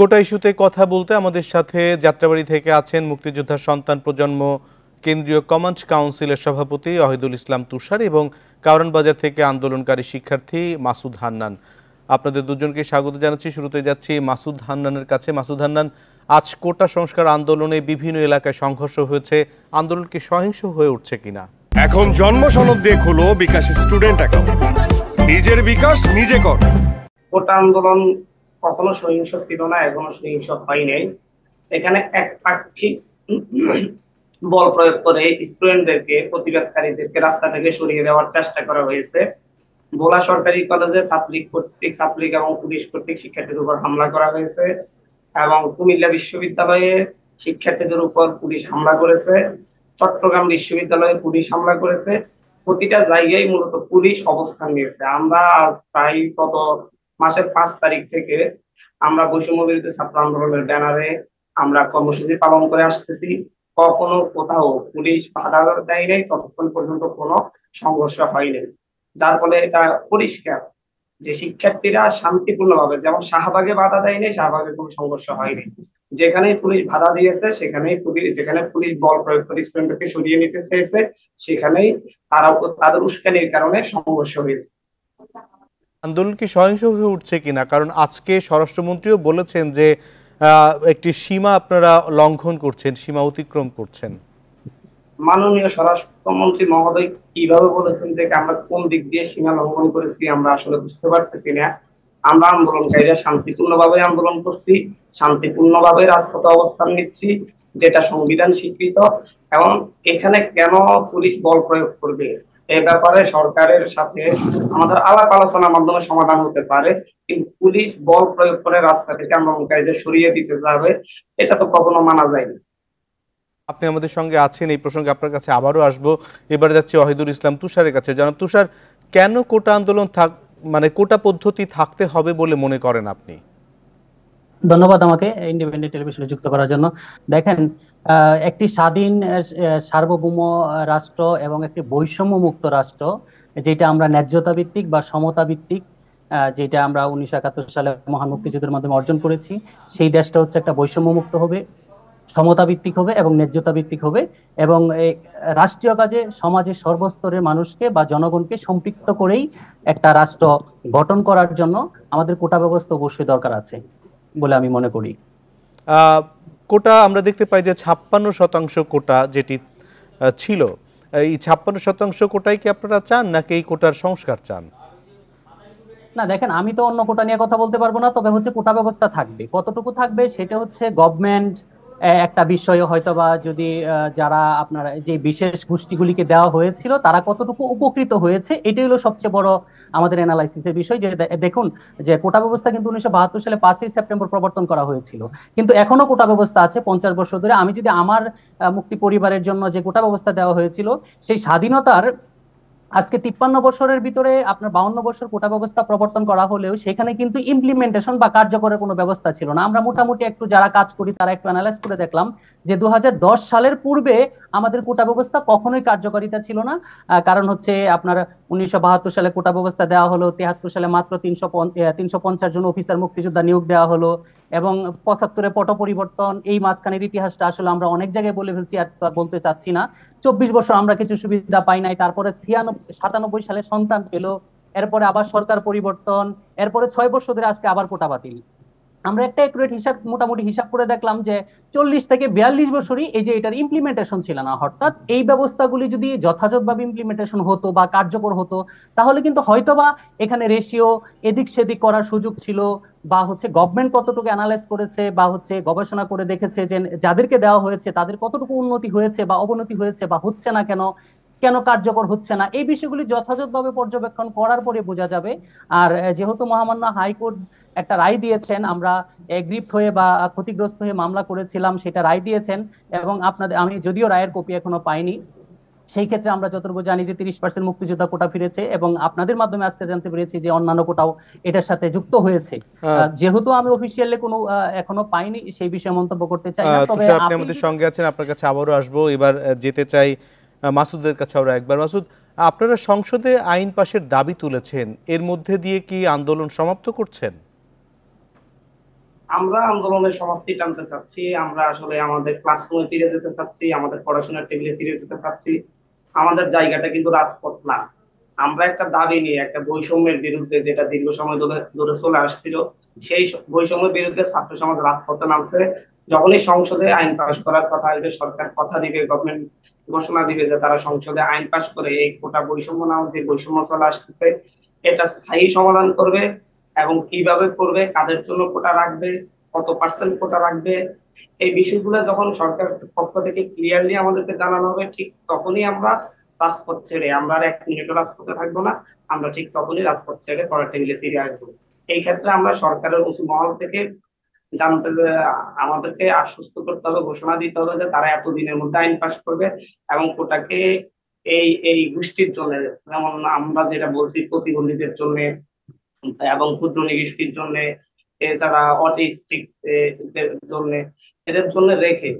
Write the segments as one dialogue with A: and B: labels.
A: কোটা ইস্যুতে কথা বলতে আমাদের সাথে যাত্রাবাড়ি থেকে আছেন মুক্তিযোদ্ধা সন্তান প্রজন্ম কেন্দ্রীয় কমান্ড কাউন্সিলের সভাপতি অহিদুল ইসলাম তুষার এবং বাজার থেকে আন্দোলনকারী শিক্ষার্থী মাসুদ হান্নান আপনাদের দুজনকে স্বাগত জানাচ্ছি শুরুতে যাচ্ছি মাসুদ হান্নানের কাছে মাসুদ হান্নান আজ কোটা সংস্কার আন্দোলনে বিভিন্ন এলাকায় সংঘর্ষ হয়েছে আন্দোলন কি সহিংস হয়ে উঠছে কিনা এখন জন্ম সনদ দিয়ে খুলো বিকাশ স্টুডেন্ট অ্যাকাউন্ট
B: নিজের বিকাশ নিজে কর কোটা আন্দোলন কখনো সহিংস ছিল না এখনো সহিংস হয় নাই এখানে এক পাক্ষিক বল প্রয়োগ করে স্টুডেন্টদেরকে প্রতিবাদকারীদেরকে রাস্তা থেকে সরিয়ে দেওয়ার চেষ্টা করা হয়েছে ভোলা সরকারি কলেজে ছাত্রী কর্তৃক ছাত্রীক এবং পুলিশ কর্তৃক শিক্ষার্থীদের উপর হামলা করা হয়েছে এবং কুমিল্লা বিশ্ববিদ্যালয়ে শিক্ষার্থীদের উপর পুলিশ হামলা করেছে চট্টগ্রাম বিশ্ববিদ্যালয়ে পুলিশ হামলা করেছে প্রতিটা জায়গায় মূলত পুলিশ অবস্থান নিয়েছে আমরা প্রায় গত মাসের পাঁচ তারিখ থেকে আমরা বৈষম্য বিরুদ্ধে ছাত্র আন্দোলনের ব্যানারে আমরা কর্মসূচি পালন করে আসতেছি কখনো কোথাও পুলিশ বাধা দেয় নাই ততক্ষণ পর্যন্ত কোনো সংঘর্ষ হয়নি যার ফলে এটা পরিষ্কার যে শিক্ষার্থীরা শান্তিপূর্ণভাবে যেমন শাহবাগে বাধা দেয়নি শাহবাগে কোনো সংঘর্ষ হয়নি যেখানে পুলিশ বাধা দিয়েছে সেখানেই পুলিশ যেখানে পুলিশ বল প্রয়োগ করে স্টুডেন্টকে সরিয়ে নিতে চেয়েছে সেখানেই তারা তাদের উস্কানির কারণে সংঘর্ষ হয়েছে
A: আন্দোলন কি সহিংস হয়ে উঠছে কিনা কারণ আজকে স্বরাষ্ট্রমন্ত্রীও বলেছেন যে একটি সীমা আপনারা লঙ্ঘন করছেন সীমা অতিক্রম করছেন
B: মাননীয় স্বরাষ্ট্রমন্ত্রী মহোদয় কিভাবে বলেছেন যে আমরা কোন দিক দিয়ে সীমা লঙ্ঘন করেছি আমরা আসলে বুঝতে পারতেছি না আমরা আন্দোলনকারীরা শান্তিপূর্ণভাবে আন্দোলন করছি শান্তিপূর্ণভাবে রাজপথে অবস্থান নিচ্ছি যেটা সংবিধান স্বীকৃত এবং এখানে কেন পুলিশ বল প্রয়োগ করবে এ ব্যাপারে সরকারের সাথে আমাদের আলাপ আলোচনার মাধ্যমে সমাধান হতে পারে কিন্তু পুলিশ বল প্রয়োগ করে রাস্তা থেকে আন্দোলনকারীদের সরিয়ে দিতে যাবে এটা তো কখনো মানা যায় না
A: আপনি আমাদের সঙ্গে আছেন এই প্রসঙ্গে আপনার কাছে আবারও আসব এবার যাচ্ছি অহিদুল ইসলাম তুষারের কাছে জানাব তুষার কেন কোটা আন্দোলন থাক মানে কোটা পদ্ধতি থাকতে হবে বলে মনে করেন আপনি
C: ধন্যবাদ আমাকে ইন্ডিপেন্ডেন্ট টেলিভিশনে যুক্ত করার জন্য দেখেন একটি স্বাধীন সার্বভৌম রাষ্ট্র এবং একটি বৈষম্য মুক্ত রাষ্ট্র যেটা আমরা ন্যায্যতা ভিত্তিক বা সমতা ভিত্তিক যেটা আমরা উনিশশো একাত্তর সালে মহান মুক্তিযুদ্ধের মাধ্যমে অর্জন করেছি সেই দেশটা হচ্ছে একটা বৈষম্য মুক্ত হবে সমতা ভিত্তিক হবে এবং ন্যায্যতা ভিত্তিক হবে এবং রাষ্ট্রীয় কাজে সমাজের সর্বস্তরের মানুষকে বা জনগণকে সম্পৃক্ত করেই একটা রাষ্ট্র গঠন করার জন্য আমাদের কোটা ব্যবস্থা অবশ্যই দরকার আছে বলে আমি মনে করি কোটা আমরা দেখতে পাই যে ছাপ্পান্ন শতাংশ কোটা যেটি
A: ছিল এই ছাপ্পান্ন শতাংশ কোটাই কি আপনারা চান নাকি এই কোটার সংস্কার চান
C: না দেখেন আমি তো অন্য কোটা নিয়ে কথা বলতে পারবো না তবে হচ্ছে কোটা ব্যবস্থা থাকবে কতটুকু থাকবে সেটা হচ্ছে গভর্নমেন্ট একটা বিষয়ে হয়তোবা যদি যারা আপনার যে বিশেষ গোষ্ঠীগুলিকে দেওয়া হয়েছিল তারা কতটুকু উপকৃত হয়েছে এটাই হলো সবচেয়ে বড় আমাদের অ্যানালাইসিসের বিষয় যে দেখুন যে কোটা ব্যবস্থা কিন্তু উনিশশো সালে পাঁচই সেপ্টেম্বর প্রবর্তন করা হয়েছিল কিন্তু এখনো কোটা ব্যবস্থা আছে পঞ্চাশ বছর ধরে আমি যদি আমার মুক্তি পরিবারের জন্য যে কোটা ব্যবস্থা দেওয়া হয়েছিল সেই স্বাধীনতার আজকে তিপ্পান্ন বছরের ভিতরে আপনার বাউন্ন বছর কোটা ব্যবস্থা প্রবর্তন করা হলেও সেখানে কিন্তু ইমপ্লিমেন্টেশন বা কার্যকরের কোনো ব্যবস্থা ছিল না আমরা মোটামুটি একটু যারা কাজ করি তারা একটু অ্যানালাইজ করে দেখলাম যে দু সালের পূর্বে আমাদের কোটা ব্যবস্থা কখনোই কার্যকারিতা ছিল না কারণ হচ্ছে আপনার উনিশশো সালে কোটা ব্যবস্থা দেওয়া হলো তেহাত্তর সালে মাত্র তিনশো পঞ্চাশ জন অফিসার মুক্তিযোদ্ধা নিয়োগ দেওয়া হলো এবং পঁচাত্তরে পট পরিবর্তন এই মাঝখানের ইতিহাসটা আসলে আমরা অনেক জায়গায় বলে ফেলছি আর বলতে চাচ্ছি না চব্বিশ বছর আমরা কিছু সুবিধা পাই নাই তারপরে ছিয়ানব্বই সাতানব্বই সালে সন্তান পেলো এরপরে আবার সরকার পরিবর্তন এরপরে ছয় বছর ধরে আজকে আবার কোটা বাতিল আমরা একটা অ্যাকুরেট হিসাব মোটামুটি হিসাব করে দেখলাম যে চল্লিশ থেকে বিয়াল্লিশ বছরই এই যে এটার ইমপ্লিমেন্টেশন ছিল না অর্থাৎ এই ব্যবস্থাগুলি যদি যথাযথভাবে ইমপ্লিমেন্টেশন হতো বা কার্যকর হতো তাহলে কিন্তু হয়তোবা এখানে রেশিও এদিক সেদিক করার সুযোগ ছিল বা হচ্ছে গভর্নমেন্ট কতটুকু অ্যানালাইজ করেছে বা হচ্ছে গবেষণা করে দেখেছে যে যাদেরকে দেওয়া হয়েছে তাদের কতটুকু উন্নতি হয়েছে বা অবনতি হয়েছে বা হচ্ছে না কেন কেন কার্যকর হচ্ছে না এই বিষয়গুলি যথাযথভাবে পর্যবেক্ষণ করার পরে বোঝা যাবে আর যেহেতু মহামান্য হাইকোর্ট একটা রায় দিয়েছেন আমরা গ্রিপ্ট হয়ে বা ক্ষতিগ্রস্ত হয়ে মামলা করেছিলাম সেটা রায় দিয়েছেন এবং আপনাদের আমি যদিও রায়ের কপি এখনো পাইনি সেই ক্ষেত্রে আমরা যতটুকু জানি যে তিরিশ পার্সেন্ট মুক্তিযোদ্ধা কোটা ফিরেছে এবং আপনাদের মাধ্যমে আজকে জানতে পেরেছি যে অন্যান্য কোটাও এটার সাথে যুক্ত হয়েছে যেহেতু আমি অফিসিয়ালি কোনো এখনো পাইনি সেই বিষয়ে মন্তব্য করতে চাই তবে আপনি আমাদের সঙ্গে
A: আছেন আপনার কাছে আবারও আসবো এবার যেতে চাই মাসুদের কাছে আরো একবার মাসুদ আপনারা সংসদে আইন পাশের দাবি তুলেছেন এর মধ্যে দিয়ে কি আন্দোলন সমাপ্ত করছেন
B: আমরা আন্দোলনের সমাপ্তি টানতে চাচ্ছি আমরা আসলে আমাদের ক্লাসরুমে ফিরে যেতে চাচ্ছি আমাদের পড়াশোনার টেবিলে ফিরে যেতে চাচ্ছি আমাদের জায়গাটা কিন্তু রাজপথ না আমরা একটা দাবি নিয়ে একটা বৈষম্যের বিরুদ্ধে যেটা দীর্ঘ সময় ধরে ধরে চলে আসছিল সেই বৈষম্যের বিরুদ্ধে ছাত্র সমাজ রাজপথে নামছে যখনই সংসদে আইন পাশ করার কথা আসবে সরকার কথা দিবে গভর্নমেন্ট ঘোষণা দিবে যে তারা সংসদে আইন পাশ করে এই কোটা বৈষম্য নাম যে বৈষম্য চলে আসতেছে এটা স্থায়ী সমাধান করবে এবং কিভাবে করবে কাদের জন্য কোটা রাখবে কত পার্সেন্ট কোটা রাখবে এই বিষয়গুলো যখন সরকার পক্ষ থেকে ক্লিয়ারলি আমাদেরকে জানানো হবে ঠিক তখনই আমরা রাজপথ ছেড়ে আমরা আর এক মিনিটও রাজপথে থাকবো না আমরা ঠিক তখনই রাজপথ ছেড়ে পরের টেবিলে ফিরে আসবো এই ক্ষেত্রে আমরা সরকারের উঁচু মহল থেকে জানতে আমাদেরকে আশ্বস্ত করতে হবে ঘোষণা দিতে হবে যে তারা এতদিনের মধ্যে আইন পাশ করবে এবং কোটাকে এই এই গোষ্ঠীর জন্য যেমন আমরা যেটা বলছি প্রতিবন্ধীদের জন্য এবং ক্ষুদ্র নিগোষ্ঠীর জন্য এছাড়া অটিস্টিকদের জন্য এদের জন্য রেখে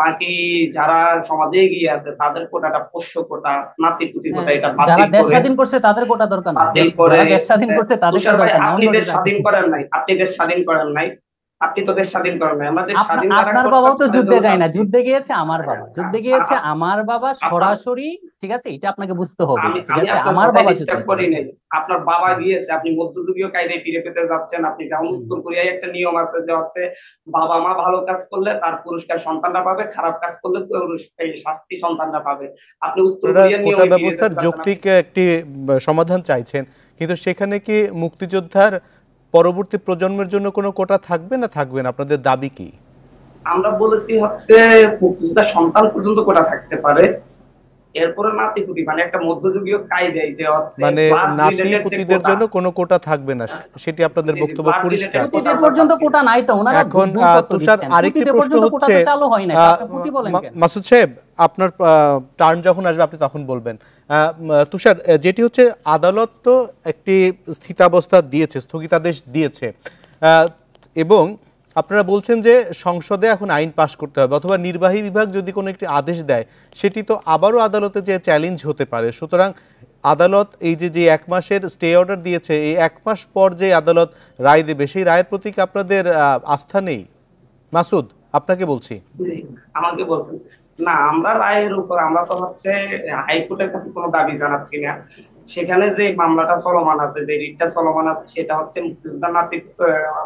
B: বাকি যারা সমাজে এগিয়ে আছে তাদের কোটাটা পোষ্য কোটা নাতিপুতি কোটা এটা যারা দেশ স্বাধীন
C: করছে তাদের কোটা দরকার নাই দেশ স্বাধীন করছে তাদের আপনি দেশ স্বাধীন করেন
B: নাই আপনি দেশ স্বাধীন করেন নাই আপনি তোদের স্বাধীন করবে আমাদের স্বাধীন আপনার বাবাও তো যুদ্ধে যায় না
C: যুদ্ধে গিয়েছে আমার বাবা যুদ্ধে গিয়েছে আমার বাবা সরাসরি ঠিক আছে এটা আপনাকে বুঝতে হবে ঠিক আমার বাবা যুদ্ধ করেনি
B: আপনার বাবা গিয়েছে আপনি মধ্যযুগীয় কায়দায় ফিরে পেতে যাচ্ছেন আপনি যেমন উত্তর কোরিয়ায় একটা নিয়ম আছে যে হচ্ছে বাবা মা ভালো কাজ করলে তার পুরস্কার সন্তানরা পাবে খারাপ কাজ করলে এই শাস্তি সন্তানরা পাবে আপনি উত্তর কোরিয়ার নিয়ম ব্যবস্থার যৌক্তিক
A: একটি সমাধান চাইছেন কিন্তু সেখানে কি মুক্তিযোদ্ধার পরবর্তী প্রজন্মের জন্য কোনো কোটা থাকবে না থাকবে না আপনাদের দাবি কি
B: আমরা বলেছি হচ্ছে প্রতিটা সন্তান পর্যন্ত কোটা থাকতে পারে এরপরে নাতিপুতি মানে একটা মধ্যযুগীয় কায়দায় যে হচ্ছে মানে নাতিপুতিদের
A: জন্য কোনো কোটা থাকবে না সেটি আপনাদের বক্তব্য পরিষ্কার
C: পর্যন্ত কোটা নাই তো ওনারা এখন তুষার আরেকটি প্রশ্ন হচ্ছে চালু হয় না আপনি বলেন কেন
A: মাসুদ সাহেব আপনার টার্ন যখন আসবে আপনি তখন বলবেন তুষার যেটি হচ্ছে আদালত তো একটি স্থিতাবস্থা দিয়েছে স্থগিতাদেশ দিয়েছে এবং আপনারা বলছেন যে সংসদে এখন আইন পাশ করতে হবে অথবা নির্বাহী বিভাগ যদি কোনো একটি আদেশ দেয় সেটি তো আবারও আদালতে যে চ্যালেঞ্জ হতে পারে সুতরাং আদালত এই যে যে এক মাসের স্টে অর্ডার দিয়েছে এই এক মাস পর যে আদালত রায় দেবে সেই রায়ের প্রতি আপনাদের আস্থা নেই মাসুদ আপনাকে বলছি
B: আমাকে বলছেন না আমরা রায়ের উপর আমরা তো হচ্ছে হাইকোর্টের কাছে কোনো দাবি জানাচ্ছি না সেখানে যে মামলাটা চলমান আছে যে রিটটা চলমান আছে সেটা হচ্ছে মুক্তিযোদ্ধা নাপিত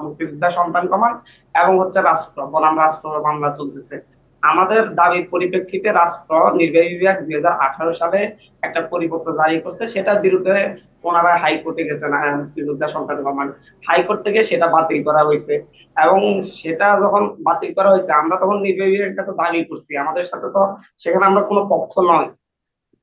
B: মুক্তিযোদ্ধা সন্তান কমান এবং হচ্ছে রাষ্ট্র বনাম রাষ্ট্র মামলা চলতেছে আমাদের দাবির পরিপ্রেক্ষিতে রাষ্ট্র নির্বাহী বিভাগ দুই হাজার আঠারো সালে একটা পরিপত্র জারি করছে সেটার বিরুদ্ধে ওনারা হাইকোর্টে গেছেন মুক্তিযোদ্ধা সন্তান কমান হাইকোর্ট থেকে সেটা বাতিল করা হয়েছে এবং সেটা যখন বাতিল করা হয়েছে আমরা তখন নির্বাহী বিভাগের কাছে দাবি করছি আমাদের সাথে তো সেখানে আমরা কোনো পক্ষ নয়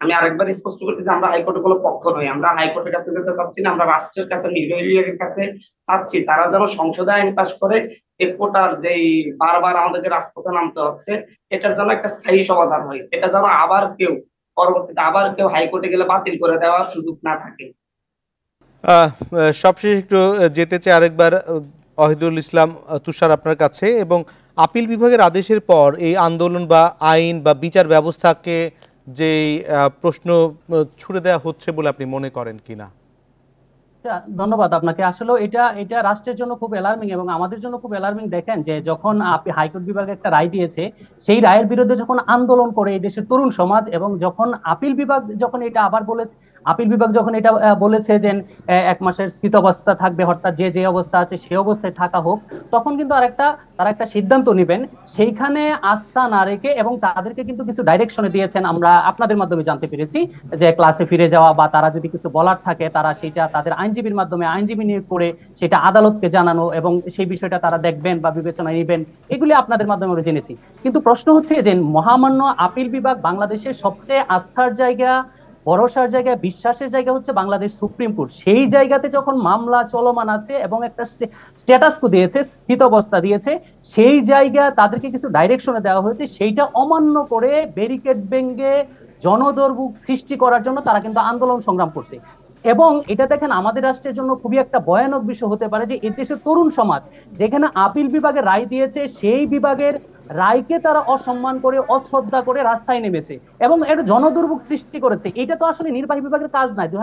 B: আমি আরেকবার স্পষ্ট করতে যে আমরা হাইকোর্টের কোনো পক্ষ নই আমরা হাইকোর্টের কাছে যেতে চাচ্ছি না আমরা রাষ্ট্রের কাছে নির্দলীয়ের কাছে চাচ্ছি তারা যেন সংসদে আইন পাশ করে এর কোটার যেই বারবার আমাদেরকে রাজপথে নামতে হচ্ছে এটার যেন একটা স্থায়ী সমাধান হয় এটা যেন আবার কেউ পরবর্তীতে আবার কেউ হাইকোর্টে গেলে বাতিল করে দেওয়ার সুযোগ না থাকে
A: সবশেষ একটু যেতে চাই আরেকবার অহিদুল ইসলাম তুষার আপনার কাছে এবং আপিল বিভাগের আদেশের পর এই আন্দোলন বা আইন বা বিচার ব্যবস্থাকে যেই প্রশ্ন ছুড়ে দেওয়া হচ্ছে বলে আপনি মনে করেন কিনা
C: ধন্যবাদ আপনাকে আসলে এটা এটা রাষ্ট্রের জন্য খুব অ্যালার্মিং এবং আমাদের জন্য খুব অ্যালার্মিং দেখেন যে যখন আপনি হাইকোর্ট বিভাগে একটা রায় দিয়েছে সেই রায়ের বিরুদ্ধে যখন আন্দোলন করে এই দেশের তরুণ সমাজ এবং যখন আপিল বিভাগ যখন এটা আবার বলেছে আপিল বিভাগ যখন এটা বলেছে যে এক মাসের স্থিতাবস্থা থাকবে অর্থাৎ যে যে অবস্থা আছে সে অবস্থায় থাকা হোক তখন কিন্তু আর একটা তারা একটা সিদ্ধান্ত নেবেন সেইখানে আস্থা না রেখে এবং তাদেরকে কিন্তু কিছু ডাইরেকশনে দিয়েছেন আমরা আপনাদের মাধ্যমে জানতে পেরেছি যে ক্লাসে ফিরে যাওয়া বা তারা যদি কিছু বলার থাকে তারা সেটা তাদের আইন আইনজীবীর মাধ্যমে আইনজীবী নিয়োগ করে সেটা আদালতকে জানানো এবং সেই বিষয়টা তারা দেখবেন বা বিবেচনা নেবেন এগুলি আপনাদের মাধ্যমে আমরা জেনেছি কিন্তু প্রশ্ন হচ্ছে যে মহামান্য আপিল বিভাগ বাংলাদেশের সবচেয়ে আস্থার জায়গা ভরসার জায়গা বিশ্বাসের জায়গা হচ্ছে বাংলাদেশ সুপ্রিম কোর্ট সেই জায়গাতে যখন মামলা চলমান আছে এবং একটা স্ট্যাটাসকো দিয়েছে স্থিত অবস্থা দিয়েছে সেই জায়গা তাদেরকে কিছু ডাইরেকশনে দেওয়া হয়েছে সেইটা অমান্য করে ব্যারিকেড ভেঙ্গে জনদুর্ভোগ সৃষ্টি করার জন্য তারা কিন্তু আন্দোলন সংগ্রাম করছে এবং এটা দেখেন আমাদের রাষ্ট্রের জন্য খুবই একটা ভয়ানক বিষয় হতে পারে যে দেশের তরুণ সমাজ যেখানে আপিল বিভাগে রায় দিয়েছে সেই বিভাগের রায়কে তারা অসম্মান করে অশ্রদ্ধা করে রাস্তায় নেমেছে এবং এর জনদুর্ভোগ সৃষ্টি করেছে এটা তো আসলে নির্বাহী বিভাগের কাজ নয় দুই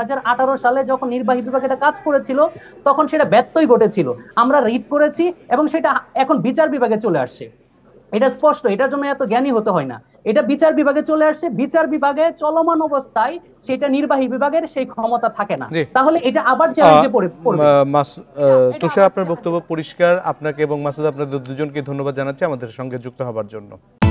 C: সালে যখন নির্বাহী বিভাগ এটা কাজ করেছিল তখন সেটা ব্যত্যয় ঘটেছিল আমরা রিট করেছি এবং সেটা এখন বিচার বিভাগে চলে আসছে এটা স্পষ্ট এটার জন্য এত জ্ঞানী হতে হয় না এটা বিচার বিভাগে চলে আসছে বিচার বিভাগে চলমান অবস্থায় সেটা নির্বাহী বিভাগের সেই ক্ষমতা থাকে না তাহলে এটা আবার চ্যালেঞ্জে পড়ে
A: তুষার আপনার বক্তব্য পরিষ্কার আপনাকে এবং মাসুদ আপনাদের দুজনকে ধন্যবাদ জানাচ্ছি আমাদের সঙ্গে যুক্ত হবার জন্য